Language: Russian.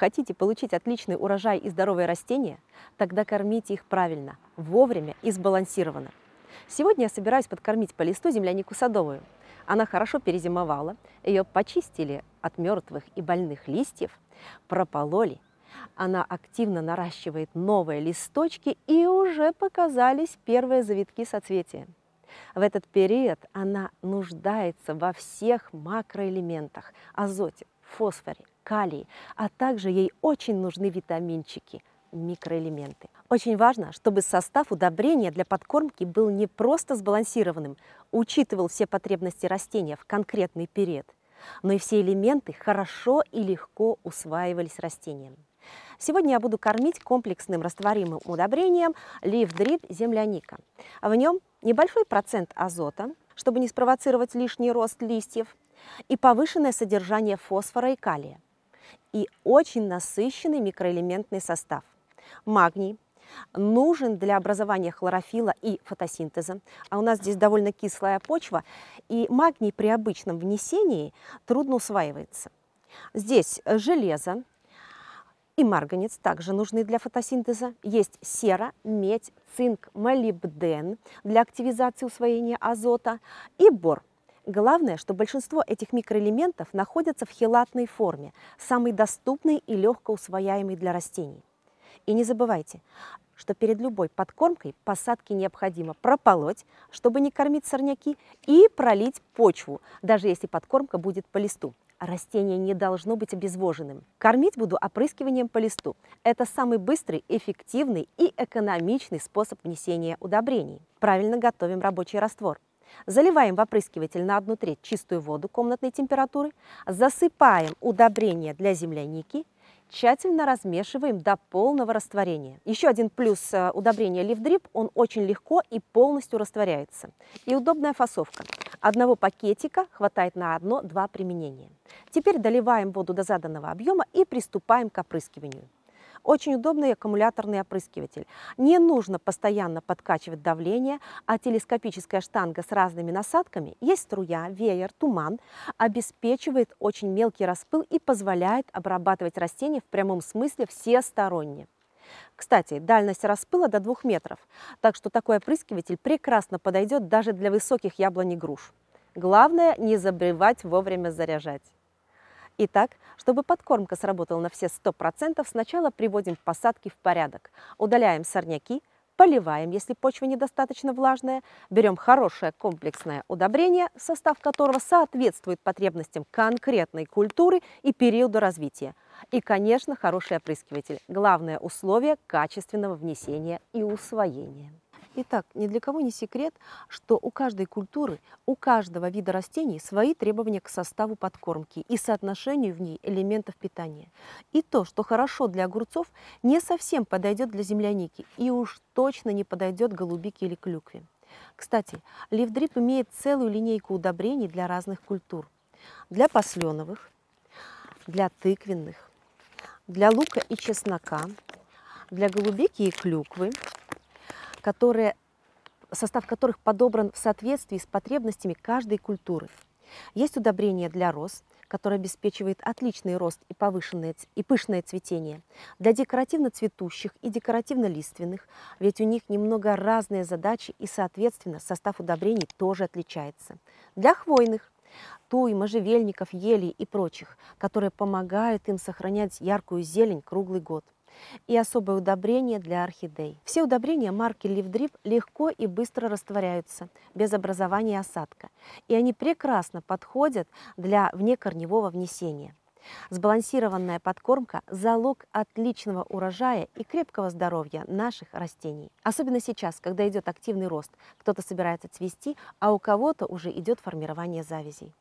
Хотите получить отличный урожай и здоровые растения? Тогда кормите их правильно, вовремя и сбалансированно. Сегодня я собираюсь подкормить по листу землянику садовую. Она хорошо перезимовала, ее почистили от мертвых и больных листьев, пропололи. Она активно наращивает новые листочки и уже показались первые завитки соцветия. В этот период она нуждается во всех макроэлементах – азоте, фосфоре, калий, а также ей очень нужны витаминчики – микроэлементы. Очень важно, чтобы состав удобрения для подкормки был не просто сбалансированным, учитывал все потребности растения в конкретный период, но и все элементы хорошо и легко усваивались растением. Сегодня я буду кормить комплексным растворимым удобрением лифдрид земляника. В нем небольшой процент азота, чтобы не спровоцировать лишний рост листьев, и повышенное содержание фосфора и калия – и очень насыщенный микроэлементный состав. Магний нужен для образования хлорофила и фотосинтеза, а у нас здесь довольно кислая почва, и магний при обычном внесении трудно усваивается. Здесь железо и марганец также нужны для фотосинтеза. Есть сера, медь, цинк, молибден для активизации усвоения азота и бор – Главное, что большинство этих микроэлементов находятся в хелатной форме, самой доступной и легко усвояемой для растений. И не забывайте, что перед любой подкормкой посадки необходимо прополоть, чтобы не кормить сорняки, и пролить почву, даже если подкормка будет по листу. Растение не должно быть обезвоженным. Кормить буду опрыскиванием по листу. Это самый быстрый, эффективный и экономичный способ внесения удобрений. Правильно готовим рабочий раствор. Заливаем в опрыскиватель на 1 треть чистую воду комнатной температуры, засыпаем удобрение для земляники, тщательно размешиваем до полного растворения. Еще один плюс э, удобрения Лифдрип, он очень легко и полностью растворяется. И удобная фасовка. Одного пакетика хватает на одно-два применения. Теперь доливаем воду до заданного объема и приступаем к опрыскиванию. Очень удобный аккумуляторный опрыскиватель. Не нужно постоянно подкачивать давление, а телескопическая штанга с разными насадками, есть струя, веер, туман, обеспечивает очень мелкий распыл и позволяет обрабатывать растения в прямом смысле всесторонне. Кстати, дальность распыла до 2 метров, так что такой опрыскиватель прекрасно подойдет даже для высоких яблони груш. Главное не забревать вовремя заряжать. Итак, чтобы подкормка сработала на все 100%, сначала приводим посадки в порядок. Удаляем сорняки, поливаем, если почва недостаточно влажная, берем хорошее комплексное удобрение, состав которого соответствует потребностям конкретной культуры и периода развития. И, конечно, хороший опрыскиватель – главное условие качественного внесения и усвоения. Итак, ни для кого не секрет, что у каждой культуры, у каждого вида растений свои требования к составу подкормки и соотношению в ней элементов питания. И то, что хорошо для огурцов, не совсем подойдет для земляники и уж точно не подойдет голубике или клюкве. Кстати, левдрип имеет целую линейку удобрений для разных культур. Для посленовых, для тыквенных, для лука и чеснока, для голубики и клюквы, которые, состав которых подобран в соответствии с потребностями каждой культуры. Есть удобрение для роз, которое обеспечивает отличный рост и, повышенное, и пышное цветение, для декоративно-цветущих и декоративно-лиственных, ведь у них немного разные задачи и, соответственно, состав удобрений тоже отличается. Для хвойных туй, можжевельников, елей и прочих, которые помогают им сохранять яркую зелень круглый год – и особое удобрение для орхидей. Все удобрения марки Livdrip легко и быстро растворяются, без образования осадка, и они прекрасно подходят для внекорневого внесения. Сбалансированная подкормка – залог отличного урожая и крепкого здоровья наших растений. Особенно сейчас, когда идет активный рост, кто-то собирается цвести, а у кого-то уже идет формирование завязей.